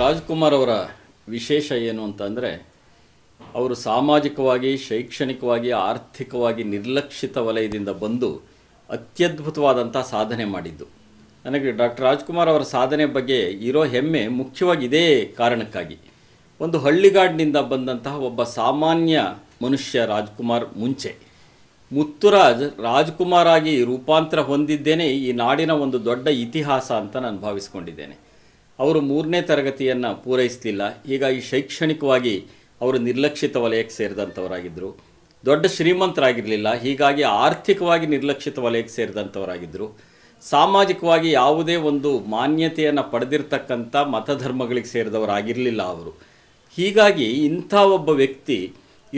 ರಾಜ್ಕುಮಾರ್ ಅವರ ವಿಶೇಷ ಏನು ಅಂತಂದರೆ ಅವರು ಸಾಮಾಜಿಕವಾಗಿ ಶೈಕ್ಷಣಿಕವಾಗಿ ಆರ್ಥಿಕವಾಗಿ ನಿರ್ಲಕ್ಷಿತ ವಲಯದಿಂದ ಬಂದು ಅತ್ಯದ್ಭುತವಾದಂಥ ಸಾಧನೆ ಮಾಡಿದ್ದು ನನಗೆ ಡಾಕ್ಟರ್ ರಾಜ್ಕುಮಾರ್ ಅವರ ಸಾಧನೆ ಬಗ್ಗೆ ಇರೋ ಹೆಮ್ಮೆ ಮುಖ್ಯವಾಗಿ ಇದೇ ಕಾರಣಕ್ಕಾಗಿ ಒಂದು ಹಳ್ಳಿಗಾಡಿನಿಂದ ಬಂದಂತಹ ಒಬ್ಬ ಸಾಮಾನ್ಯ ಮನುಷ್ಯ ರಾಜ್ಕುಮಾರ್ ಮುಂಚೆ ಮುತ್ತುರಾಜ್ ರಾಜ್ಕುಮಾರ್ ಆಗಿ ರೂಪಾಂತರ ಹೊಂದಿದ್ದೇನೆ ಈ ನಾಡಿನ ಒಂದು ದೊಡ್ಡ ಇತಿಹಾಸ ಅಂತ ನಾನು ಭಾವಿಸ್ಕೊಂಡಿದ್ದೇನೆ ಅವರು ಮೂರನೇ ತರಗತಿಯನ್ನು ಪೂರೈಸಲಿಲ್ಲ ಹೀಗಾಗಿ ಶೈಕ್ಷಣಿಕವಾಗಿ ಅವರು ನಿರ್ಲಕ್ಷಿತ ವಲಯಕ್ಕೆ ಸೇರಿದಂಥವರಾಗಿದ್ದರು ದೊಡ್ಡ ಶ್ರೀಮಂತರಾಗಿರಲಿಲ್ಲ ಹೀಗಾಗಿ ಆರ್ಥಿಕವಾಗಿ ನಿರ್ಲಕ್ಷಿತ ವಲಯಕ್ಕೆ ಸೇರಿದಂಥವರಾಗಿದ್ದರು ಸಾಮಾಜಿಕವಾಗಿ ಯಾವುದೇ ಒಂದು ಮಾನ್ಯತೆಯನ್ನು ಪಡೆದಿರ್ತಕ್ಕಂಥ ಮತಧರ್ಮಗಳಿಗೆ ಸೇರಿದವರಾಗಿರಲಿಲ್ಲ ಅವರು ಹೀಗಾಗಿ ಇಂಥ ಒಬ್ಬ ವ್ಯಕ್ತಿ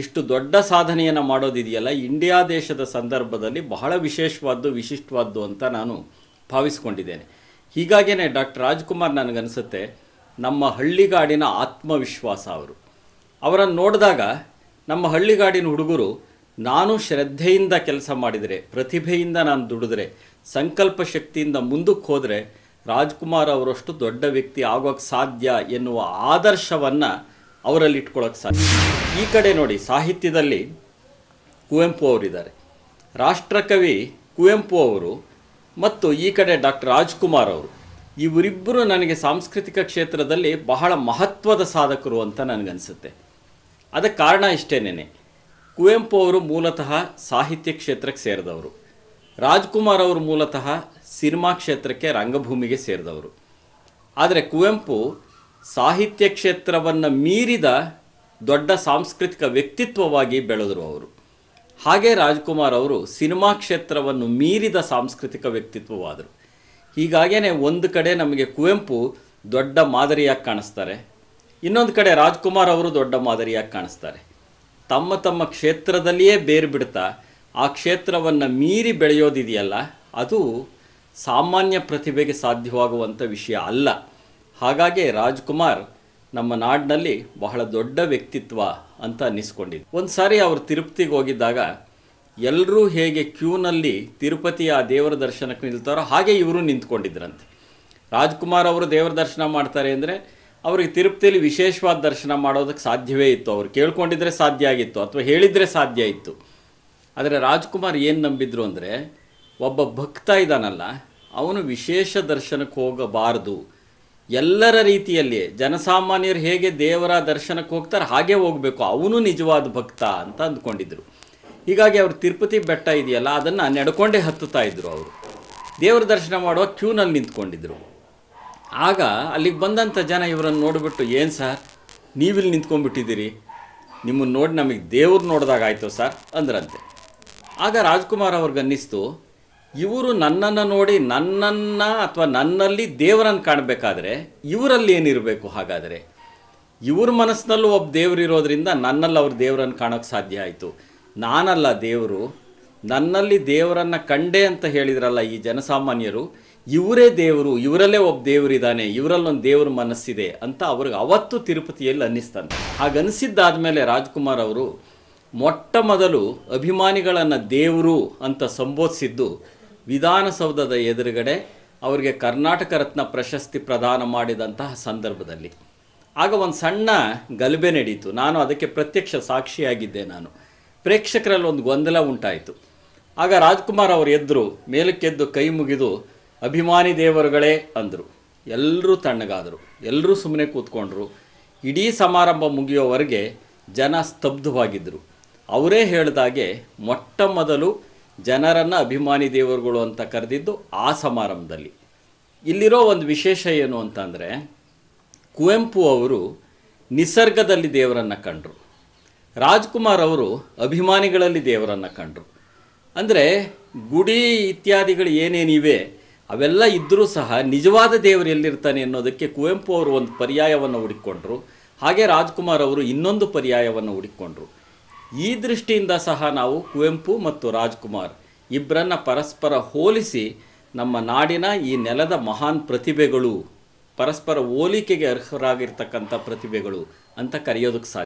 ಇಷ್ಟು ದೊಡ್ಡ ಸಾಧನೆಯನ್ನು ಮಾಡೋದಿದೆಯಲ್ಲ ಇಂಡಿಯಾ ದೇಶದ ಸಂದರ್ಭದಲ್ಲಿ ಬಹಳ ವಿಶೇಷವಾದ್ದು ವಿಶಿಷ್ಟವಾದ್ದು ಅಂತ ನಾನು ಭಾವಿಸ್ಕೊಂಡಿದ್ದೇನೆ ಹೀಗಾಗೇ ಡಾಕ್ಟರ್ ರಾಜ್ಕುಮಾರ್ ನನಗನ್ಸುತ್ತೆ ನಮ್ಮ ಹಳ್ಳಿಗಾಡಿನ ಆತ್ಮವಿಶ್ವಾಸ ಅವರು ಅವರನ್ನು ನೋಡಿದಾಗ ನಮ್ಮ ಹಳ್ಳಿಗಾಡಿನ ಹುಡುಗರು ನಾನು ಶ್ರದ್ಧೆಯಿಂದ ಕೆಲಸ ಮಾಡಿದರೆ ಪ್ರತಿಭೆಯಿಂದ ನಾನು ದುಡಿದ್ರೆ ಸಂಕಲ್ಪ ಶಕ್ತಿಯಿಂದ ಮುಂದಕ್ಕೆ ಹೋದರೆ ರಾಜ್ಕುಮಾರ್ ಅವರಷ್ಟು ದೊಡ್ಡ ವ್ಯಕ್ತಿ ಆಗೋಕ್ಕೆ ಸಾಧ್ಯ ಎನ್ನುವ ಆದರ್ಶವನ್ನು ಅವರಲ್ಲಿ ಇಟ್ಕೊಳ್ಳೋಕ್ಕೆ ಸಾಧ್ಯ ಈ ಕಡೆ ನೋಡಿ ಸಾಹಿತ್ಯದಲ್ಲಿ ಕುವೆಂಪು ಅವರಿದ್ದಾರೆ ರಾಷ್ಟ್ರಕವಿ ಕುವೆಂಪು ಅವರು ಮತ್ತು ಈ ಕಡೆ ಡಾಕ್ಟರ್ ರಾಜ್ಕುಮಾರ್ ಅವರು ಇವರಿಬ್ಬರು ನನಗೆ ಸಾಂಸ್ಕೃತಿಕ ಕ್ಷೇತ್ರದಲ್ಲಿ ಬಹಳ ಮಹತ್ವದ ಸಾಧಕರು ಅಂತ ನನಗನ್ಸುತ್ತೆ ಅದಕ್ಕೆ ಕಾರಣ ಇಷ್ಟೇನೇ ಕುವೆಂಪು ಅವರು ಮೂಲತಃ ಸಾಹಿತ್ಯ ಕ್ಷೇತ್ರಕ್ಕೆ ಸೇರಿದವರು ರಾಜ್ಕುಮಾರ್ ಅವರು ಮೂಲತಃ ಸಿನಿಮಾ ಕ್ಷೇತ್ರಕ್ಕೆ ರಂಗಭೂಮಿಗೆ ಸೇರಿದವರು ಆದರೆ ಕುವೆಂಪು ಸಾಹಿತ್ಯ ಕ್ಷೇತ್ರವನ್ನು ಮೀರಿದ ದೊಡ್ಡ ಸಾಂಸ್ಕೃತಿಕ ವ್ಯಕ್ತಿತ್ವವಾಗಿ ಬೆಳೆದರು ಅವರು ಹಾಗೆ ರಾಜ್ಕುಮಾರ್ ಅವರು ಸಿನಿಮಾ ಕ್ಷೇತ್ರವನ್ನು ಮೀರಿದ ಸಾಂಸ್ಕೃತಿಕ ವ್ಯಕ್ತಿತ್ವವಾದರು ಹೀಗಾಗೇನೆ ಒಂದು ಕಡೆ ನಮಗೆ ಕುವೆಂಪು ದೊಡ್ಡ ಮಾದರಿಯಾಗಿ ಕಾಣಿಸ್ತಾರೆ ಇನ್ನೊಂದು ಕಡೆ ರಾಜ್ಕುಮಾರ್ ಅವರು ದೊಡ್ಡ ಮಾದರಿಯಾಗಿ ಕಾಣಿಸ್ತಾರೆ ತಮ್ಮ ತಮ್ಮ ಕ್ಷೇತ್ರದಲ್ಲಿಯೇ ಬೇರು ಬಿಡ್ತಾ ಆ ಕ್ಷೇತ್ರವನ್ನು ಮೀರಿ ಬೆಳೆಯೋದಿದೆಯಲ್ಲ ಅದು ಸಾಮಾನ್ಯ ಪ್ರತಿಭೆಗೆ ಸಾಧ್ಯವಾಗುವಂಥ ವಿಷಯ ಅಲ್ಲ ಹಾಗಾಗಿ ರಾಜ್ಕುಮಾರ್ ನಮ್ಮ ನಾಡಿನಲ್ಲಿ ಬಹಳ ದೊಡ್ಡ ವ್ಯಕ್ತಿತ್ವ ಅಂತ ಅನ್ನಿಸ್ಕೊಂಡಿದ್ದೆ ಒಂದು ಸಾರಿ ಅವರು ತಿರುಪತಿಗೆ ಹೋಗಿದ್ದಾಗ ಎಲ್ಲರೂ ಹೇಗೆ ಕ್ಯೂನಲ್ಲಿ ತಿರುಪತಿಯ ದೇವರ ದರ್ಶನಕ್ಕೆ ನಿಲ್ತಾರೋ ಹಾಗೆ ಇವರು ನಿಂತ್ಕೊಂಡಿದ್ರಂತೆ ರಾಜ್ಕುಮಾರ್ ಅವರು ದೇವರ ದರ್ಶನ ಮಾಡ್ತಾರೆ ಅಂದರೆ ಅವ್ರಿಗೆ ತಿರುಪತಿಯಲ್ಲಿ ವಿಶೇಷವಾದ ದರ್ಶನ ಮಾಡೋದಕ್ಕೆ ಸಾಧ್ಯವೇ ಇತ್ತು ಅವ್ರು ಕೇಳ್ಕೊಂಡಿದ್ರೆ ಸಾಧ್ಯ ಆಗಿತ್ತು ಅಥವಾ ಹೇಳಿದರೆ ಸಾಧ್ಯ ಇತ್ತು ಆದರೆ ರಾಜ್ಕುಮಾರ್ ಏನು ನಂಬಿದ್ರು ಅಂದರೆ ಒಬ್ಬ ಭಕ್ತ ಇದ್ದಾನಲ್ಲ ಅವನು ವಿಶೇಷ ದರ್ಶನಕ್ಕೆ ಹೋಗಬಾರದು ಎಲ್ಲರ ರೀತಿಯಲ್ಲಿ ಜನಸಾಮಾನ್ಯರು ಹೇಗೆ ದೇವರ ದರ್ಶನಕ್ಕೆ ಹೋಗ್ತಾರೆ ಹಾಗೆ ಹೋಗಬೇಕು ಅವನು ನಿಜವಾದ ಭಕ್ತ ಅಂತ ಅಂದ್ಕೊಂಡಿದ್ರು ಹೀಗಾಗಿ ಅವರು ತಿರುಪತಿ ಬೆಟ್ಟ ಇದೆಯಲ್ಲ ಅದನ್ನು ನಡ್ಕೊಂಡೇ ಹತ್ತುತ್ತಾ ಇದ್ದರು ಅವರು ದೇವರ ದರ್ಶನ ಮಾಡುವ ಕ್ಯೂನಲ್ಲಿ ನಿಂತ್ಕೊಂಡಿದ್ರು ಆಗ ಅಲ್ಲಿಗೆ ಬಂದಂಥ ಜನ ಇವರನ್ನು ನೋಡಿಬಿಟ್ಟು ಏನು ಸರ್ ನೀವಿಲ್ಲಿ ನಿಂತ್ಕೊಂಡ್ಬಿಟ್ಟಿದ್ದೀರಿ ನಿಮ್ಮನ್ನು ನೋಡಿ ನಮಗೆ ದೇವ್ರು ನೋಡಿದಾಗ ಆಯಿತು ಸರ್ ಅಂದ್ರಂತೆ ಆಗ ರಾಜ್ಕುಮಾರ್ ಅವ್ರಿಗೆ ಅನ್ನಿಸ್ತು ಇವರು ನನ್ನನ್ನು ನೋಡಿ ನನ್ನನ್ನ ಅಥವಾ ನನ್ನಲ್ಲಿ ದೇವರನ್ನು ಕಾಣಬೇಕಾದ್ರೆ ಇವರಲ್ಲಿ ಏನಿರಬೇಕು ಹಾಗಾದರೆ ಇವ್ರ ಮನಸ್ಸಿನಲ್ಲೂ ಒಬ್ಬ ದೇವರು ಇರೋದ್ರಿಂದ ನನ್ನಲ್ಲಿ ಅವ್ರ ದೇವರನ್ನು ಕಾಣೋಕ್ಕೆ ಸಾಧ್ಯ ಆಯಿತು ನಾನಲ್ಲ ದೇವರು ನನ್ನಲ್ಲಿ ದೇವರನ್ನು ಕಂಡೆ ಅಂತ ಹೇಳಿದ್ರಲ್ಲ ಈ ಜನಸಾಮಾನ್ಯರು ಇವರೇ ದೇವರು ಇವರಲ್ಲೇ ಒಬ್ಬ ದೇವರಿದ್ದಾನೆ ಇವರಲ್ಲೊಂದು ದೇವ್ರ ಮನಸ್ಸಿದೆ ಅಂತ ಅವ್ರಿಗೆ ಅವತ್ತು ತಿರುಪತಿಯಲ್ಲಿ ಅನ್ನಿಸ್ತಾನೆ ಹಾಗನ್ನಿಸಿದ್ದಾದ ಮೇಲೆ ರಾಜ್ಕುಮಾರ್ ಅವರು ಮೊಟ್ಟ ಮೊದಲು ಅಭಿಮಾನಿಗಳನ್ನು ದೇವರು ಅಂತ ಸಂಬೋಧಿಸಿದ್ದು ವಿಧಾನಸೌಧದ ಎದುರುಗಡೆ ಅವರಿಗೆ ಕರ್ನಾಟಕ ರತ್ನ ಪ್ರಶಸ್ತಿ ಪ್ರದಾನ ಮಾಡಿದಂತಹ ಸಂದರ್ಭದಲ್ಲಿ ಆಗ ಒಂದು ಸಣ್ಣ ಗಲಭೆ ನಡೀತು ನಾನು ಅದಕ್ಕೆ ಪ್ರತ್ಯಕ್ಷ ಸಾಕ್ಷಿಯಾಗಿದ್ದೆ ನಾನು ಪ್ರೇಕ್ಷಕರಲ್ಲಿ ಒಂದು ಗೊಂದಲ ಉಂಟಾಯಿತು ಆಗ ರಾಜ್ಕುಮಾರ್ ಅವರು ಎದ್ರು ಮೇಲಕ್ಕೆದ್ದು ಕೈ ಮುಗಿದು ಅಭಿಮಾನಿ ದೇವರುಗಳೇ ಅಂದರು ಎಲ್ಲರೂ ತಣ್ಣಗಾದರು ಎಲ್ಲರೂ ಸುಮ್ಮನೆ ಕೂತ್ಕೊಂಡ್ರು ಇಡೀ ಸಮಾರಂಭ ಮುಗಿಯೋವರೆಗೆ ಜನ ಸ್ತಬ್ಧವಾಗಿದ್ದರು ಅವರೇ ಹೇಳಿದಾಗೆ ಮೊಟ್ಟ ಮೊದಲು ಜನರನ್ನು ಅಭಿಮಾನಿ ದೇವರುಗಳು ಅಂತ ಕರೆದಿದ್ದು ಆ ಸಮಾರಂಭದಲ್ಲಿ ಇಲ್ಲಿರೋ ಒಂದು ವಿಶೇಷ ಏನು ಅಂತಂದರೆ ಕುವೆಂಪು ಅವರು ನಿಸರ್ಗದಲ್ಲಿ ದೇವರನ್ನು ಕಂಡರು ರಾಜ್ಕುಮಾರ್ ಅವರು ಅಭಿಮಾನಿಗಳಲ್ಲಿ ದೇವರನ್ನು ಕಂಡರು ಅಂದರೆ ಗುಡಿ ಇತ್ಯಾದಿಗಳು ಏನೇನಿವೆ ಅವೆಲ್ಲ ಇದ್ದರೂ ಸಹ ನಿಜವಾದ ದೇವರು ಎಲ್ಲಿರ್ತಾನೆ ಅನ್ನೋದಕ್ಕೆ ಕುವೆಂಪು ಅವರು ಒಂದು ಪರ್ಯಾಯವನ್ನು ಹುಡುಕೊಂಡ್ರು ಹಾಗೆ ರಾಜ್ಕುಮಾರ್ ಅವರು ಇನ್ನೊಂದು ಪರ್ಯಾಯವನ್ನು ಹುಡುಕೊಂಡ್ರು ಈ ದೃಷ್ಟಿಯಿಂದ ಸಹ ನಾವು ಕುವೆಂಪು ಮತ್ತು ರಾಜ್ಕುಮಾರ್ ಇಬ್ಬರನ್ನ ಪರಸ್ಪರ ಹೋಲಿಸಿ ನಮ್ಮ ನಾಡಿನ ಈ ನೆಲದ ಮಹಾನ್ ಪ್ರತಿಭೆಗಳು ಪರಸ್ಪರ ಹೋಲಿಕೆಗೆ ಅರ್ಹರಾಗಿರ್ತಕ್ಕಂಥ ಪ್ರತಿಭೆಗಳು ಅಂತ ಕರೆಯೋದಕ್ಕೆ ಸಾಧ್ಯ